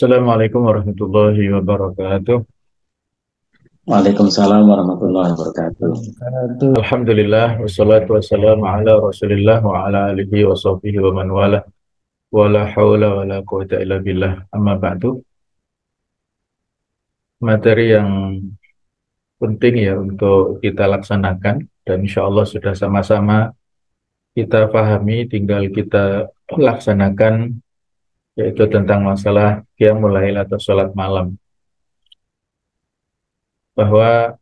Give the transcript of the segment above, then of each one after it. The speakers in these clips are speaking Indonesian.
Assalamualaikum warahmatullahi wabarakatuh. Waalaikumsalam warahmatullahi wabarakatuh. Alhamdulillah wassalatu wassalamu ala Rasulillah wa ala alihi wa sahbihi wa man wala. Wa la haula wa la quwata illa billah. Amma ba'du. Materi yang penting ya untuk kita laksanakan dan insya Allah sudah sama-sama kita pahami tinggal kita laksanakan yaitu tentang masalah qiyamul mulai atau sholat malam. Bahwa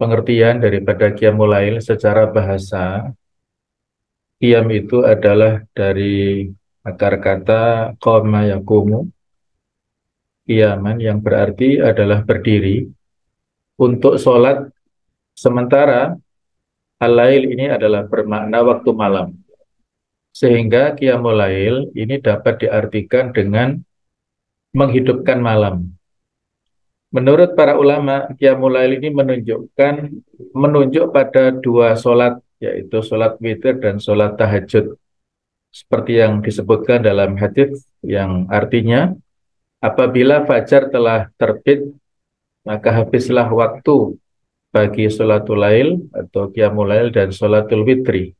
pengertian daripada kiam mulail secara bahasa kiam itu adalah dari akar kata yang yakumu kiaman yang berarti adalah berdiri untuk sholat sementara alail ini adalah bermakna waktu malam sehingga kiamulail ini dapat diartikan dengan menghidupkan malam. Menurut para ulama, kiamulail ini menunjukkan menunjuk pada dua solat yaitu solat witir dan solat tahajud. Seperti yang disebutkan dalam hadis yang artinya, apabila fajar telah terbit, maka habislah waktu bagi sholatul lail atau kiamulail dan solatul witri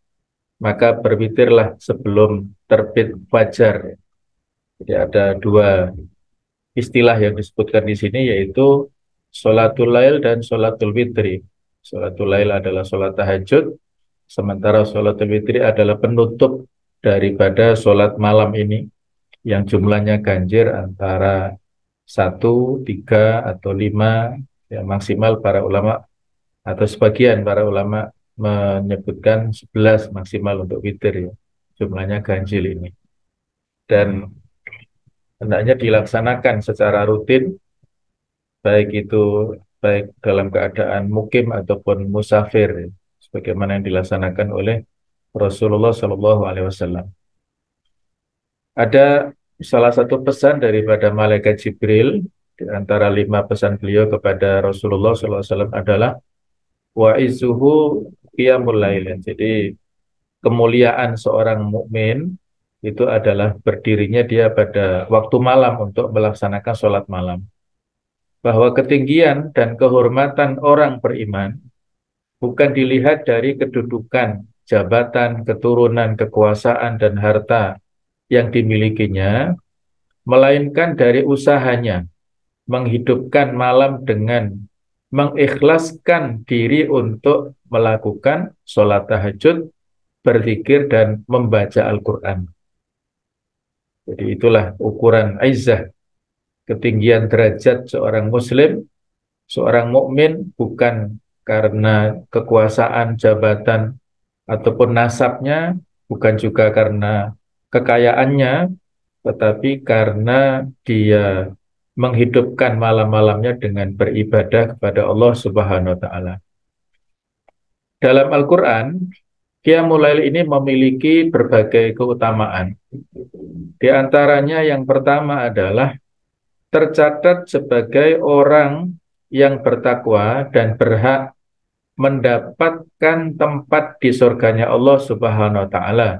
maka berwitirlah sebelum terbit fajar. Jadi ada dua istilah yang disebutkan di sini yaitu sholatul lail dan sholatul witri. Sholatul lail adalah sholat tahajud, sementara sholatul witri adalah penutup daripada sholat malam ini yang jumlahnya ganjir antara satu, tiga, atau lima, ya maksimal para ulama atau sebagian para ulama menyebutkan 11 maksimal untuk witir ya jumlahnya ganjil ini dan hendaknya dilaksanakan secara rutin baik itu baik dalam keadaan mukim ataupun musafir ya, sebagaimana yang dilaksanakan oleh Rasulullah Shallallahu Alaihi Wasallam ada salah satu pesan daripada malaikat Jibril di antara lima pesan beliau kepada Rasulullah SAW adalah wa izuhu qiyamul lail. Jadi kemuliaan seorang mukmin itu adalah berdirinya dia pada waktu malam untuk melaksanakan sholat malam. Bahwa ketinggian dan kehormatan orang beriman bukan dilihat dari kedudukan, jabatan, keturunan, kekuasaan, dan harta yang dimilikinya, melainkan dari usahanya, menghidupkan malam dengan mengikhlaskan diri untuk melakukan sholat tahajud, berzikir dan membaca Al-Quran. Jadi itulah ukuran aizah, ketinggian derajat seorang muslim, seorang mukmin bukan karena kekuasaan, jabatan, ataupun nasabnya, bukan juga karena kekayaannya, tetapi karena dia menghidupkan malam-malamnya dengan beribadah kepada Allah Subhanahu wa taala. Dalam Al-Qur'an, Qiyamul Lail ini memiliki berbagai keutamaan. Di antaranya yang pertama adalah tercatat sebagai orang yang bertakwa dan berhak mendapatkan tempat di surganya Allah Subhanahu wa taala.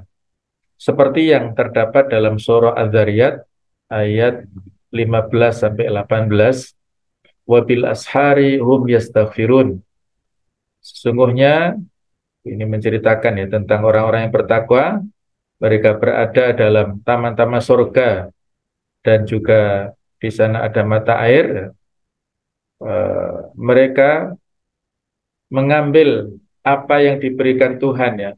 Seperti yang terdapat dalam surah Az-Zariyat ayat 15 sampai 18 wabil ashari hum yastaghfirun sesungguhnya ini menceritakan ya tentang orang-orang yang bertakwa mereka berada dalam taman-taman surga dan juga di sana ada mata air e, mereka mengambil apa yang diberikan Tuhan ya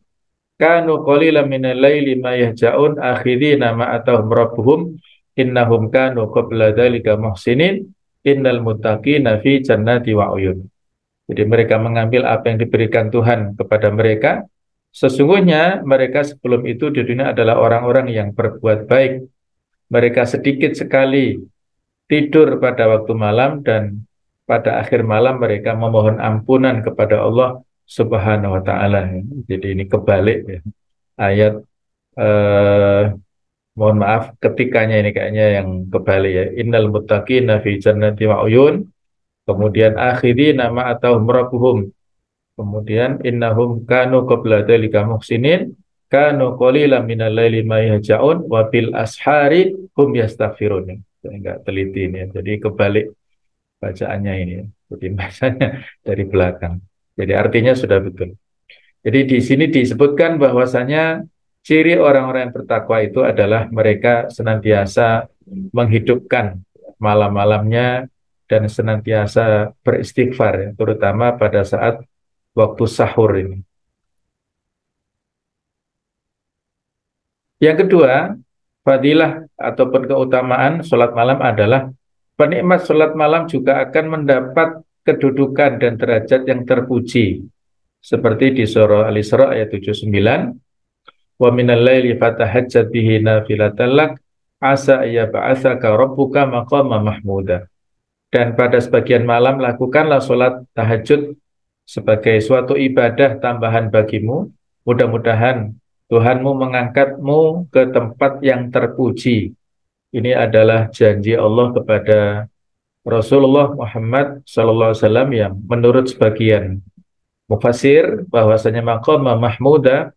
kanu qalilan minal laili ma yahjaun akhirina ma atau rabbuhum innahum kanu qabla dzalika muhsinin innal muttaqina fi jannati wa uyun. Jadi mereka mengambil apa yang diberikan Tuhan kepada mereka. Sesungguhnya mereka sebelum itu di dunia adalah orang-orang yang berbuat baik. Mereka sedikit sekali tidur pada waktu malam dan pada akhir malam mereka memohon ampunan kepada Allah Subhanahu wa taala. Jadi ini kebalik ya. Ayat eh, mohon maaf ketikanya ini kayaknya yang kebalik ya innal muttaqina fi jannati wa uyun kemudian akhiri nama atau murabuhum kemudian innahum kanu qabla dzalika muhsinin kanu qalilan minal laili ma yahjaun wa bil ashari hum yastaghfirun saya enggak teliti ini ya. jadi kebalik bacaannya ini ya. jadi bacanya dari belakang jadi artinya sudah betul jadi di sini disebutkan bahwasanya Ciri orang-orang yang bertakwa itu adalah mereka senantiasa menghidupkan malam-malamnya dan senantiasa beristighfar, ya, terutama pada saat waktu sahur ini. Yang kedua, fadilah ataupun keutamaan sholat malam adalah penikmat sholat malam juga akan mendapat kedudukan dan derajat yang terpuji. Seperti di surah Al-Isra ayat 79, wa minal laili fatahajjat bihi nafilatan lak asa ba'atsaka rabbuka maqama mahmuda. Dan pada sebagian malam lakukanlah sholat tahajud sebagai suatu ibadah tambahan bagimu. Mudah-mudahan Tuhanmu mengangkatmu ke tempat yang terpuji. Ini adalah janji Allah kepada Rasulullah Muhammad SAW yang menurut sebagian mufasir bahwasanya maqam mahmuda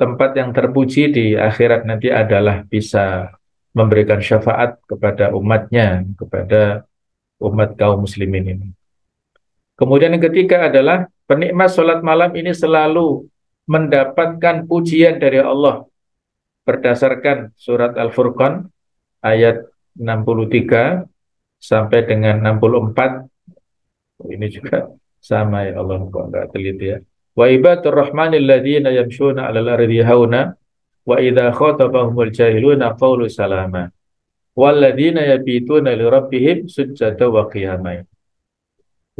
tempat yang terpuji di akhirat nanti adalah bisa memberikan syafaat kepada umatnya, kepada umat kaum muslimin ini. Kemudian yang ketiga adalah penikmat sholat malam ini selalu mendapatkan pujian dari Allah berdasarkan surat Al-Furqan ayat 63 sampai dengan 64. Ini juga sama ya Allah, kok nggak teliti ya. Wa ibadur rahmanil ladzina yamshuna 'alal ardi hauna wa idza khatabahumul jahiluna qalu salama. Walladzina yabituna li rabbihim sujjata wa qiyamai.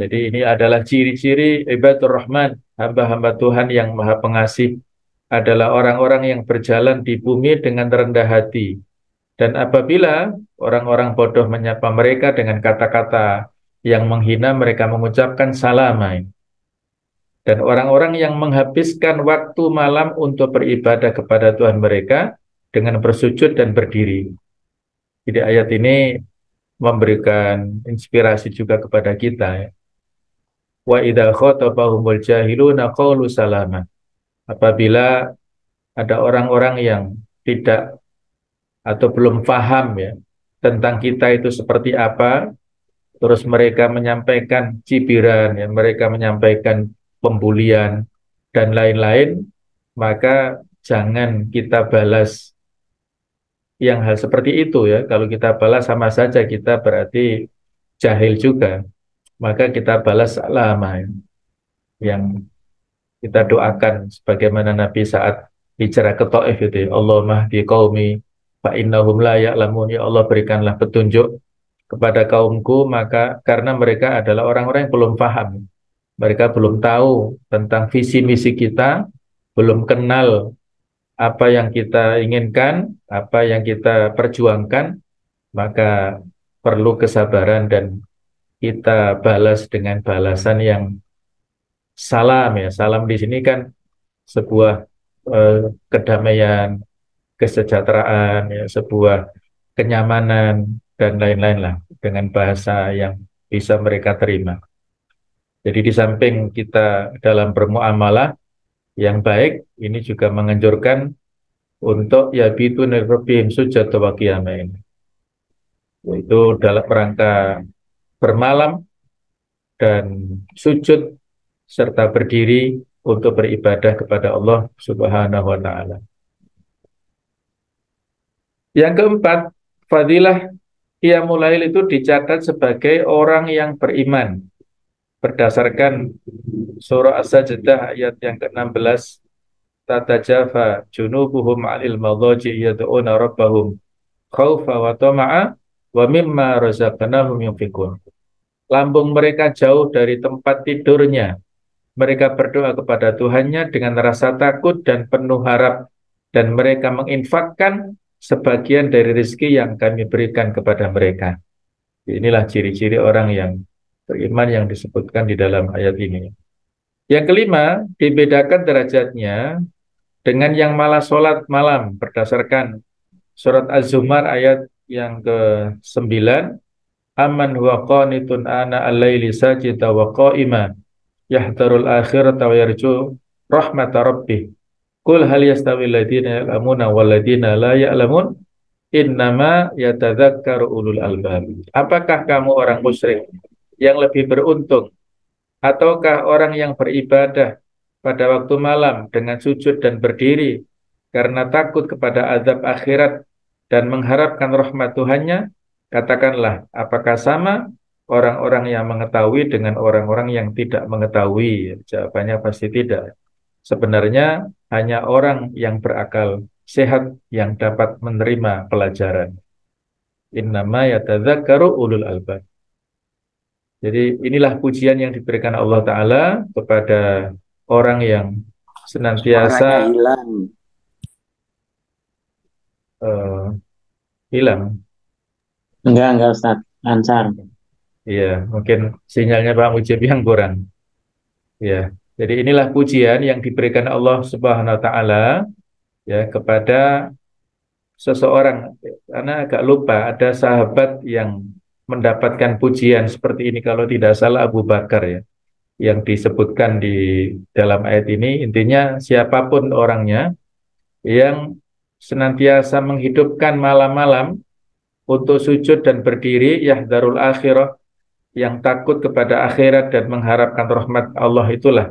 Jadi ini adalah ciri-ciri ibadur rahman, hamba-hamba Tuhan yang maha pengasih adalah orang-orang yang berjalan di bumi dengan rendah hati. Dan apabila orang-orang bodoh menyapa mereka dengan kata-kata yang menghina, mereka mengucapkan salamain. Dan orang-orang yang menghabiskan waktu malam untuk beribadah kepada Tuhan mereka dengan bersujud dan berdiri. Jadi ayat ini memberikan inspirasi juga kepada kita. Ya. Wa idha khotabahumul jahiluna qawlu salama. Apabila ada orang-orang yang tidak atau belum paham ya tentang kita itu seperti apa, terus mereka menyampaikan cibiran, ya, mereka menyampaikan pembulian, dan lain-lain, maka jangan kita balas yang hal seperti itu ya. Kalau kita balas sama saja kita berarti jahil juga. Maka kita balas lama ya. yang kita doakan sebagaimana Nabi saat bicara ke Taif itu ya. Allah mahdi kaumi fa innahum la ya'lamun ya Allah berikanlah petunjuk kepada kaumku maka karena mereka adalah orang-orang yang belum paham mereka belum tahu tentang visi misi kita, belum kenal apa yang kita inginkan, apa yang kita perjuangkan, maka perlu kesabaran dan kita balas dengan balasan yang salam ya. Salam di sini kan sebuah eh, kedamaian, kesejahteraan, ya, sebuah kenyamanan dan lain-lain lah dengan bahasa yang bisa mereka terima. Jadi di samping kita dalam bermuamalah yang baik, ini juga menganjurkan untuk bitu nirrobihim sujud wa qiyamain. Itu dalam rangka bermalam dan sujud serta berdiri untuk beribadah kepada Allah Subhanahu wa taala. Yang keempat, fadilah ia mulai itu dicatat sebagai orang yang beriman berdasarkan surah As-Sajdah ayat yang ke-16 tatajafa junubuhum alil madaji yad'una rabbahum khaufa wa tama'a wa mimma razaqnahum yunfikun lambung mereka jauh dari tempat tidurnya mereka berdoa kepada Tuhannya dengan rasa takut dan penuh harap dan mereka menginfakkan sebagian dari rezeki yang kami berikan kepada mereka. Inilah ciri-ciri orang yang beriman yang disebutkan di dalam ayat ini. Yang kelima, dibedakan derajatnya dengan yang malas sholat malam berdasarkan surat Az-Zumar ayat yang ke-9 Aman huwa qanitun ana al layli sajita wa qa'ima yahtarul akhirata wa yarju rahmata rabbih Kul hal yastawi alladziina ya'lamuna wal la ya'lamun innama yatadzakkaru ulul albab. Apakah kamu orang musyrik yang lebih beruntung? Ataukah orang yang beribadah pada waktu malam dengan sujud dan berdiri karena takut kepada azab akhirat dan mengharapkan rahmat Tuhannya? Katakanlah, apakah sama orang-orang yang mengetahui dengan orang-orang yang tidak mengetahui? Jawabannya pasti tidak. Sebenarnya hanya orang yang berakal sehat yang dapat menerima pelajaran. Innama yatadzakkaru ulul albab. Jadi inilah pujian yang diberikan Allah Ta'ala kepada orang yang senantiasa hilang. Uh, hilang. Enggak, enggak Ustaz. Lancar. Iya, mungkin sinyalnya Pak Mujib yang kurang. Iya. Jadi inilah pujian yang diberikan Allah Subhanahu wa taala ya kepada seseorang karena agak lupa ada sahabat yang mendapatkan pujian seperti ini kalau tidak salah Abu Bakar ya yang disebutkan di dalam ayat ini intinya siapapun orangnya yang senantiasa menghidupkan malam-malam untuk sujud dan berdiri darul akhirah yang takut kepada akhirat dan mengharapkan rahmat Allah itulah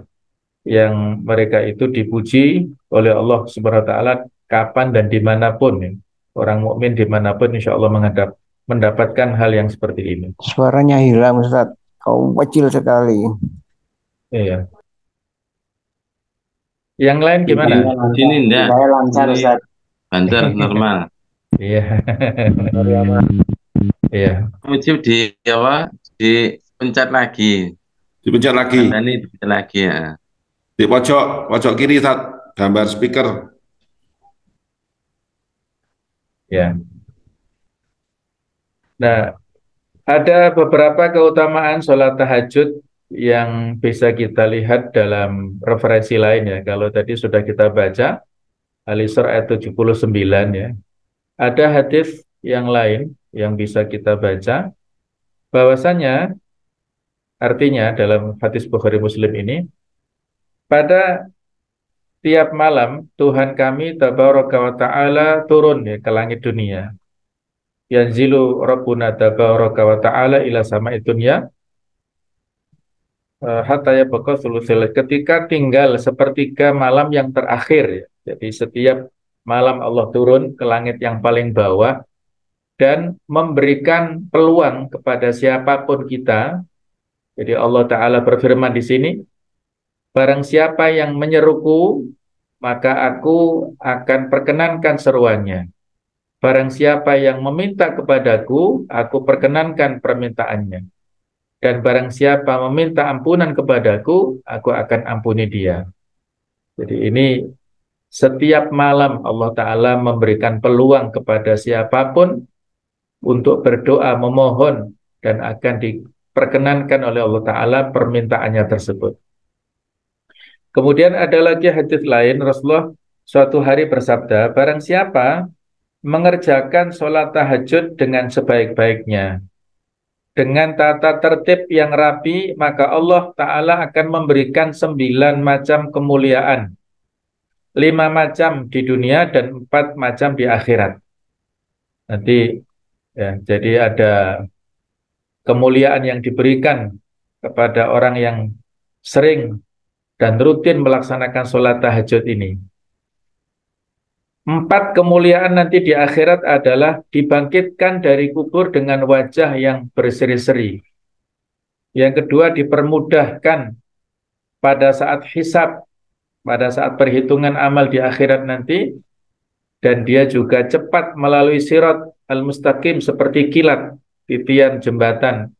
yang mereka itu dipuji oleh Allah Subhanahu wa taala kapan dan dimanapun ya. orang mukmin dimanapun insya Allah menghadap mendapatkan hal yang seperti ini. Suaranya hilang Ustaz. Kau kecil sekali. Iya. Yang lain iya, gimana? Iya, Sini enggak. Saya lancar Ustaz. Lancar normal. Iya. Iya. Kecil di Jawa Di pencet lagi. Dipencet lagi. ini pencet lagi ya. Di pojok pojok kiri Ustaz, gambar speaker. Ya. Nah, ada beberapa keutamaan sholat tahajud yang bisa kita lihat dalam referensi lain ya. Kalau tadi sudah kita baca Al-Isra ayat 79 ya. Ada hadis yang lain yang bisa kita baca bahwasanya artinya dalam hadis Bukhari Muslim ini pada tiap malam Tuhan kami tabaraka wa taala turun ya ke langit dunia yang zilu rabbuna tabaraka wa ta'ala ila sama dunya eh, hatta ya sulusil ketika tinggal sepertiga malam yang terakhir ya. jadi setiap malam Allah turun ke langit yang paling bawah dan memberikan peluang kepada siapapun kita jadi Allah taala berfirman di sini barang siapa yang menyeruku maka aku akan perkenankan seruannya Barang siapa yang meminta kepadaku, aku perkenankan permintaannya. Dan barang siapa meminta ampunan kepadaku, aku akan ampuni dia. Jadi ini setiap malam Allah Ta'ala memberikan peluang kepada siapapun untuk berdoa, memohon, dan akan diperkenankan oleh Allah Ta'ala permintaannya tersebut. Kemudian ada lagi hadis lain, Rasulullah suatu hari bersabda, barang siapa mengerjakan sholat tahajud dengan sebaik-baiknya. Dengan tata tertib yang rapi, maka Allah Ta'ala akan memberikan sembilan macam kemuliaan. Lima macam di dunia dan empat macam di akhirat. Nanti, ya, jadi ada kemuliaan yang diberikan kepada orang yang sering dan rutin melaksanakan sholat tahajud ini. Empat kemuliaan nanti di akhirat adalah dibangkitkan dari kubur dengan wajah yang berseri-seri. Yang kedua dipermudahkan pada saat hisap, pada saat perhitungan amal di akhirat nanti, dan dia juga cepat melalui sirat al-mustaqim seperti kilat, titian jembatan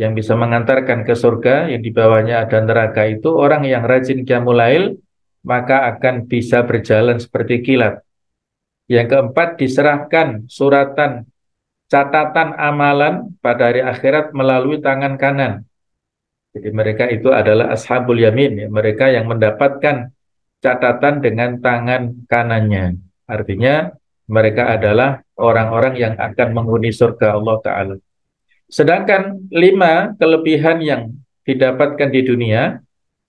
yang bisa mengantarkan ke surga, yang di bawahnya ada neraka itu, orang yang rajin kiamulail, maka akan bisa berjalan seperti kilat yang keempat, diserahkan suratan catatan amalan pada hari akhirat melalui tangan kanan. Jadi mereka itu adalah ashabul yamin, ya. mereka yang mendapatkan catatan dengan tangan kanannya. Artinya mereka adalah orang-orang yang akan menghuni surga Allah Ta'ala. Sedangkan lima kelebihan yang didapatkan di dunia,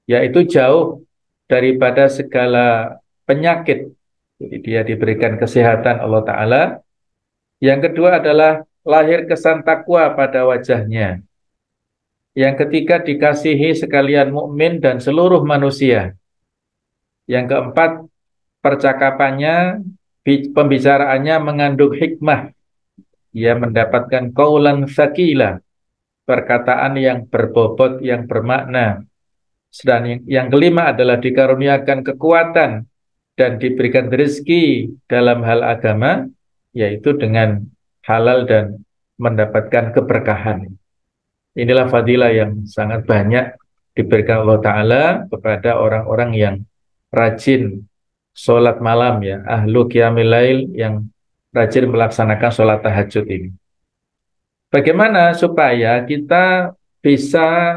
yaitu jauh daripada segala penyakit jadi dia diberikan kesehatan Allah Ta'ala. Yang kedua adalah lahir kesan takwa pada wajahnya. Yang ketiga dikasihi sekalian mukmin dan seluruh manusia. Yang keempat percakapannya, pembicaraannya mengandung hikmah. Ia mendapatkan kaulan sakila, perkataan yang berbobot, yang bermakna. Sedang yang kelima adalah dikaruniakan kekuatan dan diberikan rezeki dalam hal agama yaitu dengan halal dan mendapatkan keberkahan. Inilah fadilah yang sangat banyak diberikan Allah Ta'ala kepada orang-orang yang rajin sholat malam ya, ahlu qiyamil lail yang rajin melaksanakan sholat tahajud ini. Bagaimana supaya kita bisa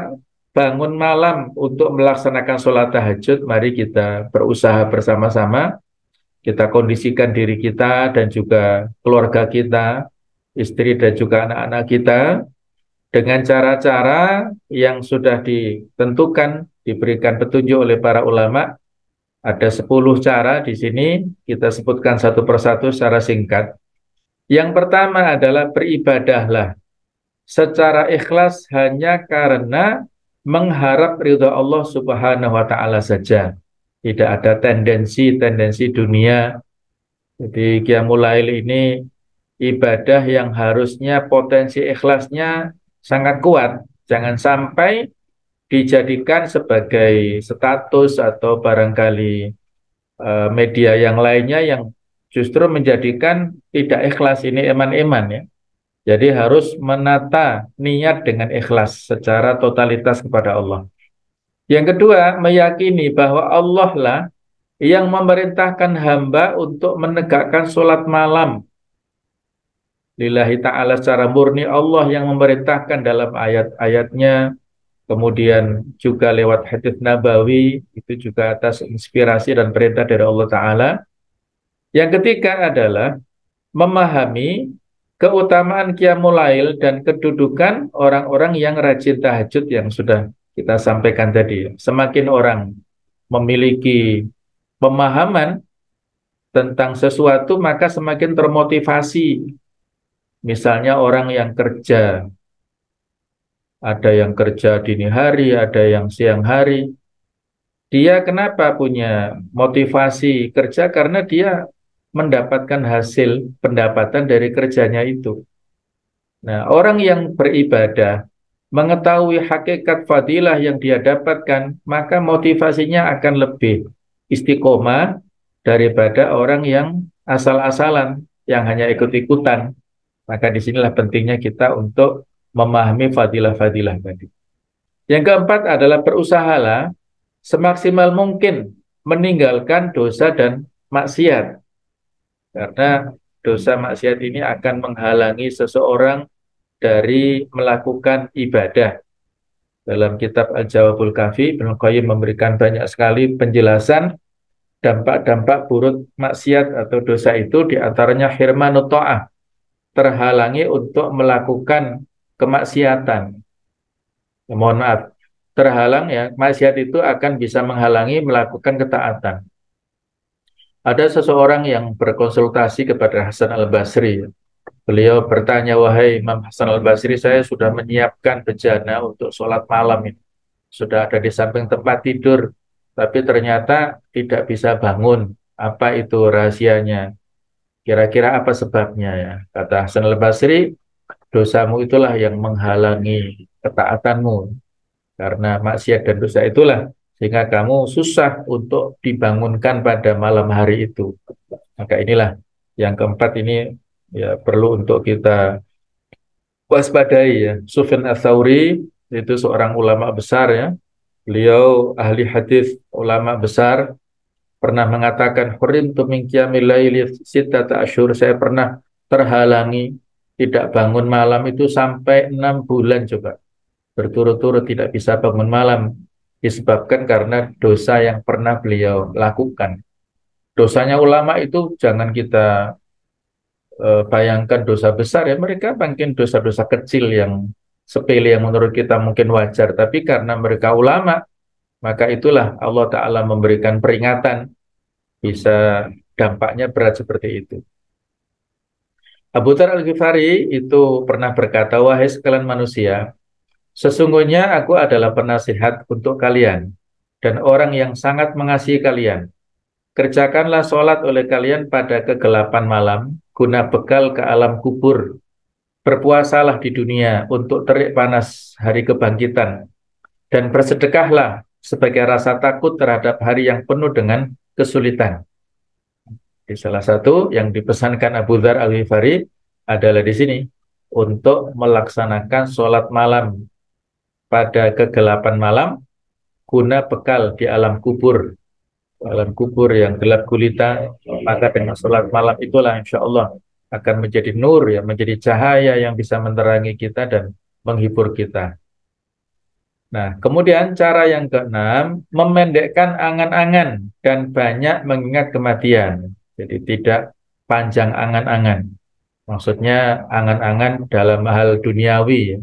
bangun malam untuk melaksanakan sholat tahajud, mari kita berusaha bersama-sama. Kita kondisikan diri kita dan juga keluarga kita, istri dan juga anak-anak kita, dengan cara-cara yang sudah ditentukan, diberikan petunjuk oleh para ulama. Ada 10 cara di sini, kita sebutkan satu persatu secara singkat. Yang pertama adalah beribadahlah secara ikhlas hanya karena mengharap ridha Allah Subhanahu wa taala saja. Tidak ada tendensi-tendensi dunia. Jadi Qiyamul Lail ini ibadah yang harusnya potensi ikhlasnya sangat kuat. Jangan sampai dijadikan sebagai status atau barangkali e, media yang lainnya yang justru menjadikan tidak ikhlas ini eman-eman ya. Jadi harus menata niat dengan ikhlas secara totalitas kepada Allah. Yang kedua, meyakini bahwa Allah lah yang memerintahkan hamba untuk menegakkan sholat malam. Lillahi ta'ala secara murni Allah yang memerintahkan dalam ayat-ayatnya. Kemudian juga lewat hadis nabawi, itu juga atas inspirasi dan perintah dari Allah Ta'ala. Yang ketiga adalah memahami keutamaan kiamulail dan kedudukan orang-orang yang rajin tahajud yang sudah kita sampaikan tadi. Semakin orang memiliki pemahaman tentang sesuatu, maka semakin termotivasi. Misalnya orang yang kerja, ada yang kerja dini hari, ada yang siang hari. Dia kenapa punya motivasi kerja? Karena dia mendapatkan hasil pendapatan dari kerjanya itu. Nah, orang yang beribadah mengetahui hakikat fadilah yang dia dapatkan, maka motivasinya akan lebih istiqomah daripada orang yang asal-asalan, yang hanya ikut-ikutan. Maka disinilah pentingnya kita untuk memahami fadilah-fadilah tadi. Yang keempat adalah berusahalah semaksimal mungkin meninggalkan dosa dan maksiat. Karena dosa maksiat ini akan menghalangi seseorang dari melakukan ibadah. Dalam kitab Al-Jawabul Kafi, Ibn Qayyim memberikan banyak sekali penjelasan dampak-dampak buruk maksiat atau dosa itu diantaranya hirmanu ta'ah, terhalangi untuk melakukan kemaksiatan. mohon maaf, terhalang ya, maksiat itu akan bisa menghalangi melakukan ketaatan. Ada seseorang yang berkonsultasi kepada Hasan al-Basri. Beliau bertanya, wahai Imam Hasan al-Basri, saya sudah menyiapkan bejana untuk sholat malam ini. Sudah ada di samping tempat tidur, tapi ternyata tidak bisa bangun. Apa itu rahasianya? Kira-kira apa sebabnya ya? Kata Hasan al-Basri, dosamu itulah yang menghalangi ketaatanmu. Karena maksiat dan dosa itulah sehingga kamu susah untuk dibangunkan pada malam hari itu. Maka inilah yang keempat ini ya perlu untuk kita waspadai ya. Sufyan Atsauri itu seorang ulama besar ya. Beliau ahli hadis ulama besar pernah mengatakan hurim tu laili sitata Saya pernah terhalangi tidak bangun malam itu sampai enam bulan coba berturut-turut tidak bisa bangun malam disebabkan karena dosa yang pernah beliau lakukan. Dosanya ulama itu jangan kita e, bayangkan dosa besar ya, mereka mungkin dosa-dosa kecil yang sepele yang menurut kita mungkin wajar, tapi karena mereka ulama, maka itulah Allah Ta'ala memberikan peringatan, bisa dampaknya berat seperti itu. Abu Tar Al-Ghifari itu pernah berkata, wahai sekalian manusia, Sesungguhnya aku adalah penasihat untuk kalian dan orang yang sangat mengasihi kalian. Kerjakanlah sholat oleh kalian pada kegelapan malam, guna bekal ke alam kubur. Berpuasalah di dunia untuk terik panas hari kebangkitan, dan bersedekahlah sebagai rasa takut terhadap hari yang penuh dengan kesulitan. Di salah satu yang dipesankan Abu Dhar al-Ghifari adalah di sini, untuk melaksanakan sholat malam pada kegelapan malam guna bekal di alam kubur alam kubur yang gelap gulita maka dengan sholat malam itulah insya Allah akan menjadi nur ya menjadi cahaya yang bisa menerangi kita dan menghibur kita Nah, kemudian cara yang keenam, memendekkan angan-angan dan banyak mengingat kematian. Jadi tidak panjang angan-angan. Maksudnya angan-angan dalam hal duniawi. Ya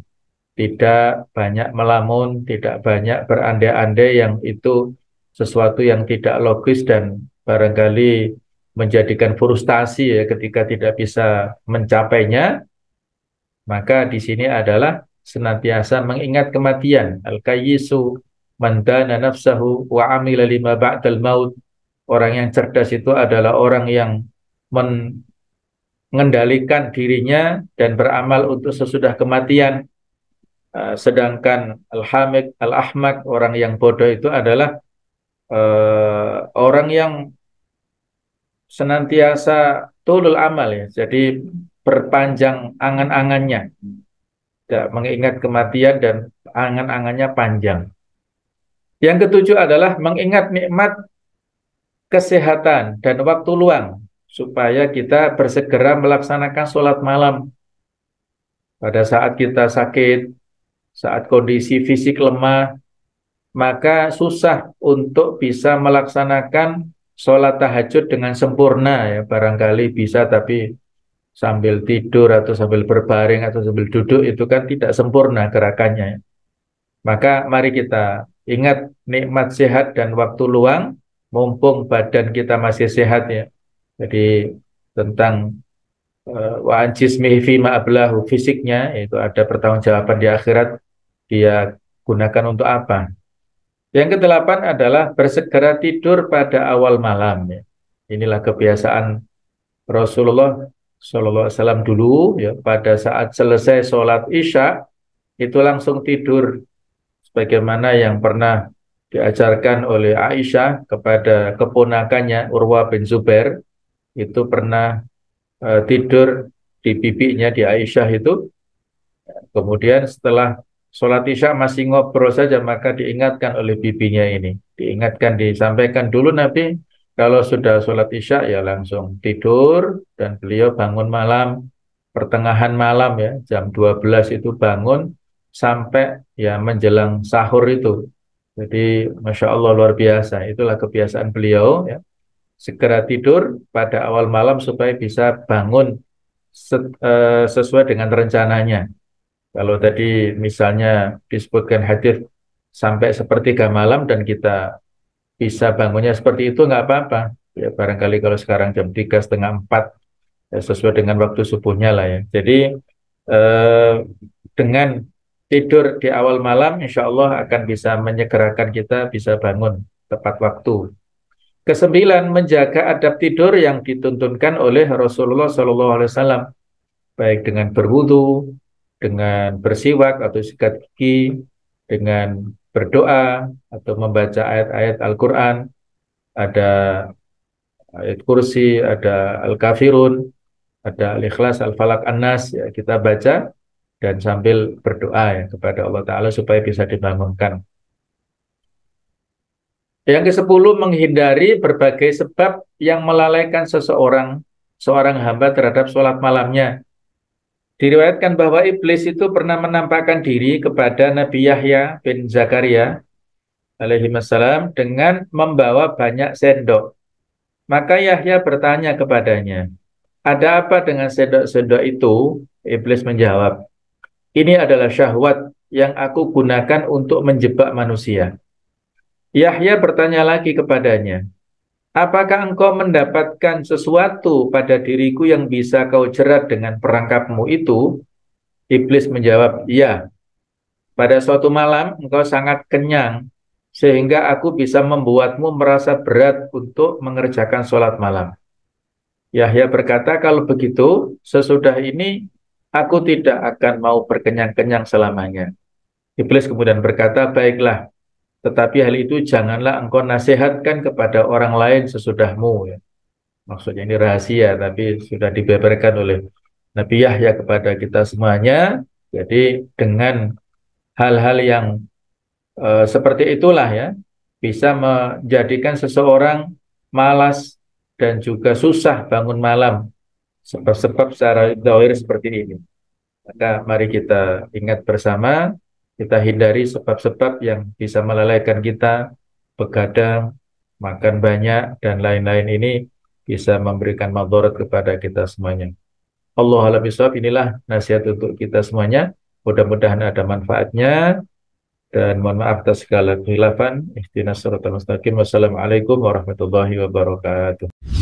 tidak banyak melamun, tidak banyak berandai-andai yang itu sesuatu yang tidak logis dan barangkali menjadikan frustasi ya ketika tidak bisa mencapainya. Maka di sini adalah senantiasa mengingat kematian. Al-kayyisu mandana nafsahu wa amila lima ba'dal maut. Orang yang cerdas itu adalah orang yang mengendalikan dirinya dan beramal untuk sesudah kematian Uh, sedangkan al hamid al ahmad orang yang bodoh itu adalah uh, orang yang senantiasa tulul amal ya. Jadi perpanjang angan-angannya. Tidak mengingat kematian dan angan-angannya panjang. Yang ketujuh adalah mengingat nikmat kesehatan dan waktu luang supaya kita bersegera melaksanakan sholat malam. Pada saat kita sakit, saat kondisi fisik lemah, maka susah untuk bisa melaksanakan sholat tahajud dengan sempurna ya barangkali bisa tapi sambil tidur atau sambil berbaring atau sambil duduk itu kan tidak sempurna gerakannya ya. maka mari kita ingat nikmat sehat dan waktu luang mumpung badan kita masih sehat ya jadi tentang wa'an eh, wa fi ma'ablahu fisiknya itu ada pertanggungjawaban di akhirat dia gunakan untuk apa. Yang kedelapan adalah bersegera tidur pada awal malam. Ya. Inilah kebiasaan Rasulullah Shallallahu Alaihi Wasallam dulu. Ya, pada saat selesai sholat isya itu langsung tidur, sebagaimana yang pernah diajarkan oleh Aisyah kepada keponakannya Urwa bin Zubair itu pernah uh, tidur di bibinya di Aisyah itu. Kemudian setelah sholat isya masih ngobrol saja maka diingatkan oleh bibinya ini diingatkan disampaikan dulu Nabi kalau sudah sholat isya ya langsung tidur dan beliau bangun malam pertengahan malam ya jam 12 itu bangun sampai ya menjelang sahur itu jadi masya Allah luar biasa itulah kebiasaan beliau ya segera tidur pada awal malam supaya bisa bangun eh, sesuai dengan rencananya kalau tadi misalnya disebutkan hadir sampai sepertiga malam dan kita bisa bangunnya seperti itu nggak apa-apa. Ya barangkali kalau sekarang jam tiga setengah empat ya, sesuai dengan waktu subuhnya lah ya. Jadi eh, dengan tidur di awal malam, insya Allah akan bisa menyegerakan kita bisa bangun tepat waktu. Kesembilan, menjaga adab tidur yang dituntunkan oleh Rasulullah Shallallahu Alaihi Wasallam, baik dengan berwudu, dengan bersiwak atau sikat gigi, dengan berdoa atau membaca ayat-ayat Al-Quran, ada ayat kursi, ada Al-Kafirun, ada Al-Ikhlas, Al-Falak, An-Nas, ya, kita baca dan sambil berdoa ya, kepada Allah Ta'ala supaya bisa dibangunkan. Yang ke-10 menghindari berbagai sebab yang melalaikan seseorang, seorang hamba terhadap sholat malamnya Diriwayatkan bahwa iblis itu pernah menampakkan diri kepada Nabi Yahya bin Zakaria alaihi wasallam dengan membawa banyak sendok. Maka Yahya bertanya kepadanya, "Ada apa dengan sendok-sendok itu?" Iblis menjawab, "Ini adalah syahwat yang aku gunakan untuk menjebak manusia." Yahya bertanya lagi kepadanya, Apakah engkau mendapatkan sesuatu pada diriku yang bisa kau jerat dengan perangkapmu itu? Iblis menjawab, "Ya." Pada suatu malam engkau sangat kenyang sehingga aku bisa membuatmu merasa berat untuk mengerjakan sholat malam. Yahya berkata, "Kalau begitu, sesudah ini aku tidak akan mau berkenyang-kenyang selamanya." Iblis kemudian berkata, "Baiklah, tetapi hal itu janganlah engkau nasihatkan kepada orang lain sesudahmu. Ya. Maksudnya ini rahasia, tapi sudah dibeberkan oleh Nabi Yahya kepada kita semuanya. Jadi dengan hal-hal yang e, seperti itulah ya, bisa menjadikan seseorang malas dan juga susah bangun malam. Sebab-sebab secara dawir seperti ini. Maka mari kita ingat bersama kita hindari sebab-sebab yang bisa melalaikan kita, begadang, makan banyak, dan lain-lain ini bisa memberikan madharat kepada kita semuanya. Allah alam inilah nasihat untuk kita semuanya. Mudah-mudahan ada manfaatnya. Dan mohon maaf atas segala kehilafan. Ihtinas suratul Wassalamualaikum warahmatullahi wabarakatuh.